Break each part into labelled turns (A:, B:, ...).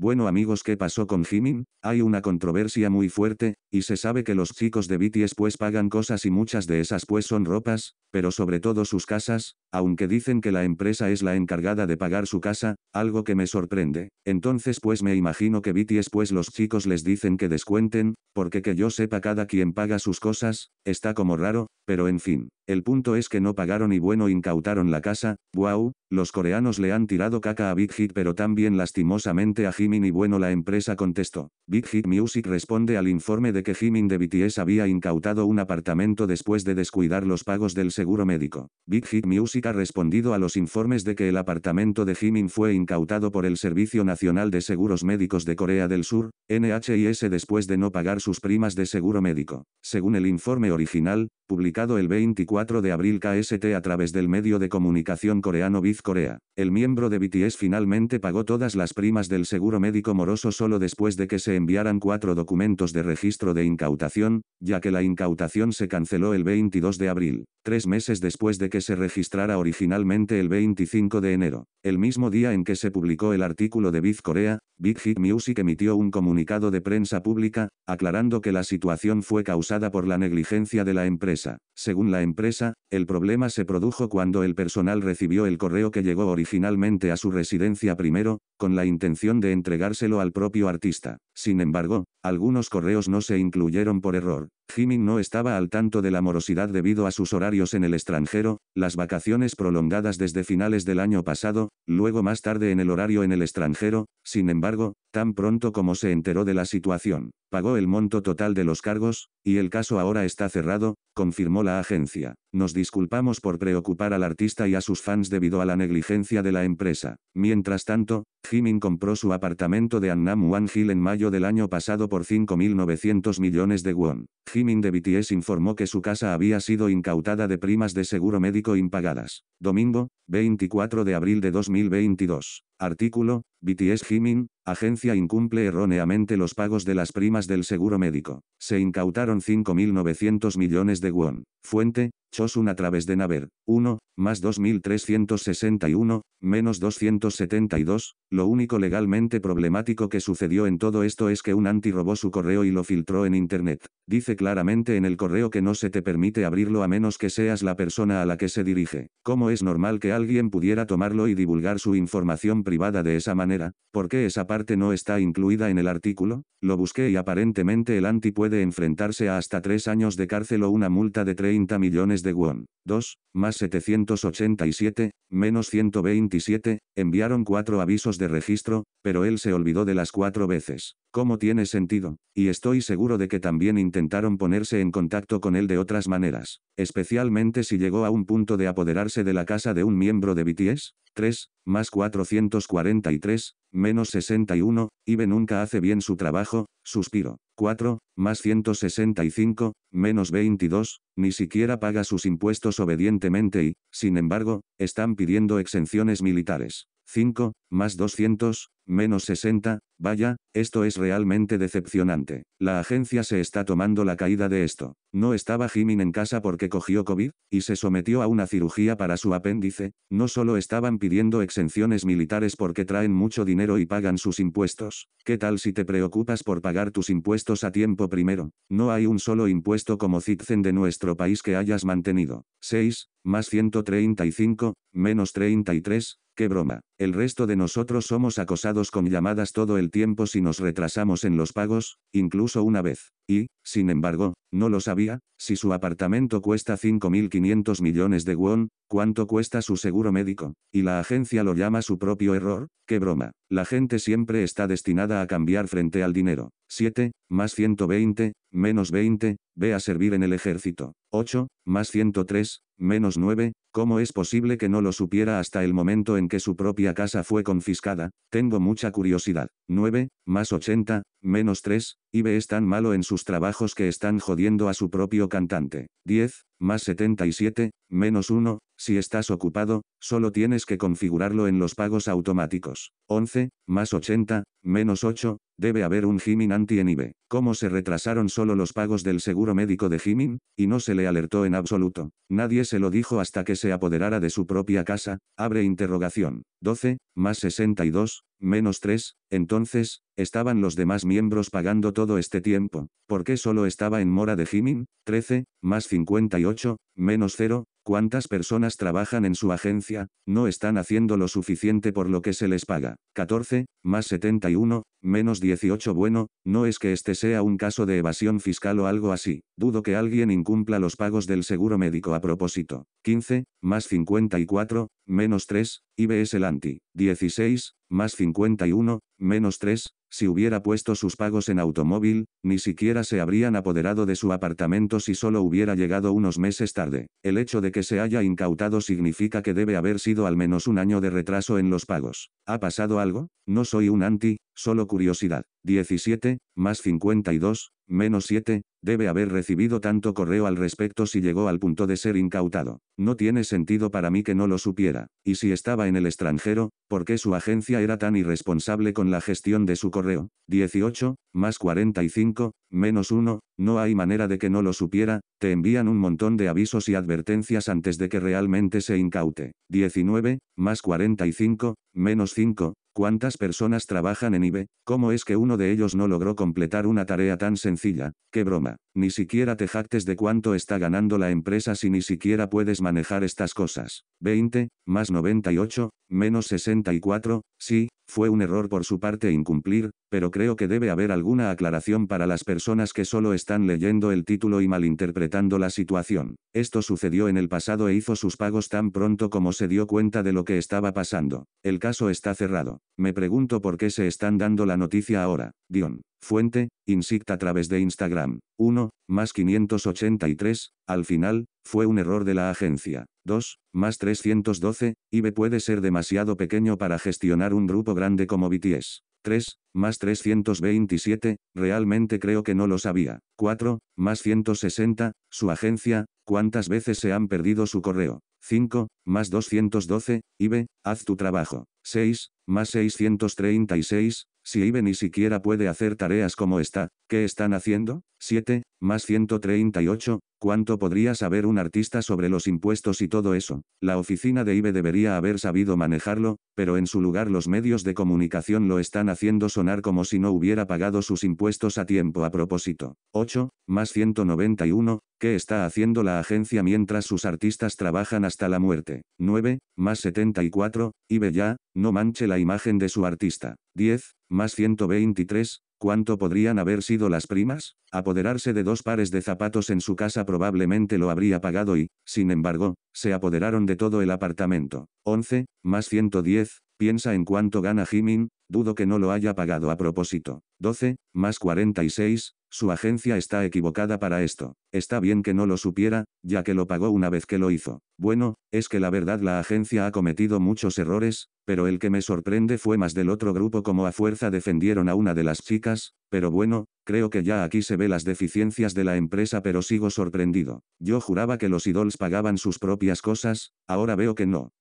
A: Bueno amigos ¿qué pasó con Jimin? Hay una controversia muy fuerte, y se sabe que los chicos de BTS pues pagan cosas y muchas de esas pues son ropas, pero sobre todo sus casas, aunque dicen que la empresa es la encargada de pagar su casa, algo que me sorprende, entonces pues me imagino que BTS pues los chicos les dicen que descuenten, porque que yo sepa cada quien paga sus cosas, está como raro, pero en fin, el punto es que no pagaron y bueno incautaron la casa, wow, los coreanos le han tirado caca a Big Hit pero también lastimosamente a Jimin y bueno la empresa contestó, Big Hit Music responde al informe de que Jimin de BTS había incautado un apartamento después de descuidar los pagos del seguro médico, Big Hit Music ha respondido a los informes de que el apartamento de Jimin fue incautado por el Servicio Nacional de Seguros Médicos de Corea del Sur, NHIS después de no pagar sus primas de seguro médico. Según el informe original, publicado el 24 de abril KST a través del medio de comunicación coreano Biz Corea, el miembro de BTS finalmente pagó todas las primas del seguro médico moroso solo después de que se enviaran cuatro documentos de registro de incautación, ya que la incautación se canceló el 22 de abril tres meses después de que se registrara originalmente el 25 de enero. El mismo día en que se publicó el artículo de Biz Corea, Big Hit Music emitió un comunicado de prensa pública, aclarando que la situación fue causada por la negligencia de la empresa. Según la empresa, el problema se produjo cuando el personal recibió el correo que llegó originalmente a su residencia primero, con la intención de entregárselo al propio artista. Sin embargo, algunos correos no se incluyeron por error. Jimmy no estaba al tanto de la morosidad debido a sus horarios en el extranjero, las vacaciones prolongadas desde finales del año pasado, luego más tarde en el horario en el extranjero, sin embargo, tan pronto como se enteró de la situación pagó el monto total de los cargos, y el caso ahora está cerrado, confirmó la agencia. Nos disculpamos por preocupar al artista y a sus fans debido a la negligencia de la empresa. Mientras tanto, Jimin compró su apartamento de Annam One Hill en mayo del año pasado por 5.900 millones de won. Jimin de BTS informó que su casa había sido incautada de primas de seguro médico impagadas. Domingo, 24 de abril de 2022. Artículo, BTS Jimin, agencia incumple erróneamente los pagos de las primas del seguro médico. Se incautaron 5.900 millones de won. Fuente, Chosun a través de Naver, 1, más 2361, menos 272, lo único legalmente problemático que sucedió en todo esto es que un anti robó su correo y lo filtró en Internet. Dice claramente en el correo que no se te permite abrirlo a menos que seas la persona a la que se dirige. ¿Cómo es normal que alguien pudiera tomarlo y divulgar su información privada de esa manera? ¿Por qué esa parte no está incluida en el artículo? Lo busqué y aparentemente el anti puede enfrentarse a hasta tres años de cárcel o una multa de 30 millones de won, 2, más 787, menos 127, enviaron cuatro avisos de registro, pero él se olvidó de las cuatro veces cómo tiene sentido, y estoy seguro de que también intentaron ponerse en contacto con él de otras maneras, especialmente si llegó a un punto de apoderarse de la casa de un miembro de BTS, 3, más 443, menos 61, Ibe nunca hace bien su trabajo, suspiro, 4, más 165, menos 22, ni siquiera paga sus impuestos obedientemente y, sin embargo, están pidiendo exenciones militares. 5, más 200, menos 60, vaya, esto es realmente decepcionante. La agencia se está tomando la caída de esto. No estaba Jimin en casa porque cogió COVID, y se sometió a una cirugía para su apéndice, no solo estaban pidiendo exenciones militares porque traen mucho dinero y pagan sus impuestos. ¿Qué tal si te preocupas por pagar tus impuestos a tiempo primero? No hay un solo impuesto como Citizen de nuestro país que hayas mantenido. 6, más 135, menos 33, Qué broma. El resto de nosotros somos acosados con llamadas todo el tiempo si nos retrasamos en los pagos, incluso una vez. Y, sin embargo, no lo sabía, si su apartamento cuesta 5.500 millones de won, ¿cuánto cuesta su seguro médico? Y la agencia lo llama su propio error, qué broma. La gente siempre está destinada a cambiar frente al dinero. 7, más 120, menos 20, ve a servir en el ejército. 8, más 103, menos 9, ¿cómo es posible que no lo supiera hasta el momento en que su propia casa fue confiscada? Tengo mucha curiosidad. 9, más 80, menos 3, ve es tan malo en sus trabajos que están jodiendo a su propio cantante. 10, más 77, menos 1, si estás ocupado, solo tienes que configurarlo en los pagos automáticos. 11, más 80, menos 8, debe haber un Jimin anti en Ibe. ¿Cómo se retrasaron solo los pagos del seguro médico de Jimin? Y no se le alertó en absoluto. Nadie se lo dijo hasta que se apoderara de su propia casa. Abre interrogación. 12, más 62, menos 3. Entonces, ¿estaban los demás miembros pagando todo este tiempo? ¿Por qué solo estaba en mora de Jimin? 13, más 58, menos 0. ¿Cuántas personas trabajan en su agencia? No están haciendo lo suficiente por lo que se les paga. 14, más 71, menos 18. Bueno, no es que este sea un caso de evasión fiscal o algo así, dudo que alguien incumpla los pagos del seguro médico a propósito. 15, más 54, menos 3, IBS anti. 16, más 51, menos 3, si hubiera puesto sus pagos en automóvil, ni siquiera se habrían apoderado de su apartamento si solo hubiera llegado unos meses tarde. El hecho de que se haya incautado significa que debe haber sido al menos un año de retraso en los pagos. ¿Ha pasado algo? No soy un anti, solo curiosidad. 17, más 52, menos 7, debe haber recibido tanto correo al respecto si llegó al punto de ser incautado. No tiene sentido para mí que no lo supiera. Y si estaba en el extranjero, ¿por qué su agencia era tan irresponsable con la gestión de su correo? 18, más 45, menos 1, no hay manera de que no lo supiera, te envían un montón de avisos y advertencias antes de que realmente se incaute. 19, más 45, menos 5, cuántas personas trabajan en IBE? ¿cómo es que uno de ellos no logró completar una tarea tan sencilla? ¡Qué broma! Ni siquiera te jactes de cuánto está ganando la empresa si ni siquiera puedes manejar estas cosas. 20, más 98, menos 64, sí, fue un error por su parte incumplir, pero creo que debe haber alguna aclaración para las personas que solo están leyendo el título y malinterpretando la situación. Esto sucedió en el pasado e hizo sus pagos tan pronto como se dio cuenta de lo que estaba pasando. El caso está cerrado. Me pregunto por qué se están dando la noticia ahora. Dion. Fuente, Insicta a través de Instagram. 1, más 583, al final, fue un error de la agencia. 2, más 312, IBE puede ser demasiado pequeño para gestionar un grupo grande como BTS. 3, más 327, realmente creo que no lo sabía. 4, más 160, su agencia, ¿cuántas veces se han perdido su correo? 5, más 212, IB, haz tu trabajo. 6, más 636, si Ibe ni siquiera puede hacer tareas como está, ¿qué están haciendo? 7, más 138, ¿cuánto podría saber un artista sobre los impuestos y todo eso? La oficina de Ibe debería haber sabido manejarlo, pero en su lugar los medios de comunicación lo están haciendo sonar como si no hubiera pagado sus impuestos a tiempo a propósito. 8, más 191, ¿qué está haciendo la agencia mientras sus artistas trabajan hasta la muerte? 9, más 74, Ibe ya, no manche la imagen de su artista. 10, más 123, ¿cuánto podrían haber sido las primas? Apoderarse de dos pares de zapatos en su casa probablemente lo habría pagado y, sin embargo, se apoderaron de todo el apartamento. 11, más 110, piensa en cuánto gana Jimin, dudo que no lo haya pagado a propósito. 12, más 46, su agencia está equivocada para esto. Está bien que no lo supiera, ya que lo pagó una vez que lo hizo. Bueno, es que la verdad la agencia ha cometido muchos errores, pero el que me sorprende fue más del otro grupo como a fuerza defendieron a una de las chicas, pero bueno, creo que ya aquí se ve las deficiencias de la empresa pero sigo sorprendido. Yo juraba que los idols pagaban sus propias cosas, ahora veo que no.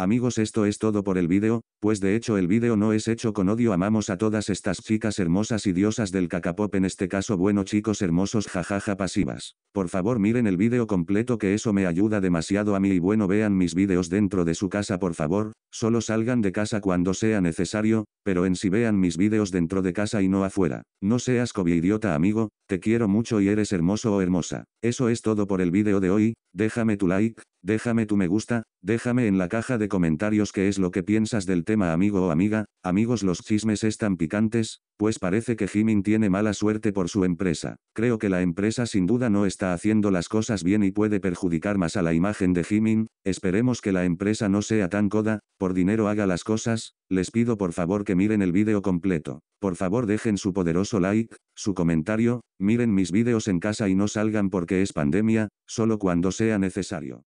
A: Amigos esto es todo por el vídeo, pues de hecho el vídeo no es hecho con odio amamos a todas estas chicas hermosas y diosas del cacapop en este caso bueno chicos hermosos jajaja pasivas. Por favor miren el vídeo completo que eso me ayuda demasiado a mí y bueno vean mis vídeos dentro de su casa por favor, solo salgan de casa cuando sea necesario, pero en si vean mis vídeos dentro de casa y no afuera. No seas idiota amigo, te quiero mucho y eres hermoso o hermosa. Eso es todo por el vídeo de hoy, déjame tu like, Déjame tu me gusta, déjame en la caja de comentarios qué es lo que piensas del tema amigo o amiga, amigos los chismes están picantes, pues parece que Jimin tiene mala suerte por su empresa. Creo que la empresa sin duda no está haciendo las cosas bien y puede perjudicar más a la imagen de Jimin, esperemos que la empresa no sea tan coda, por dinero haga las cosas, les pido por favor que miren el vídeo completo. Por favor dejen su poderoso like, su comentario, miren mis vídeos en casa y no salgan porque es pandemia, solo cuando sea necesario.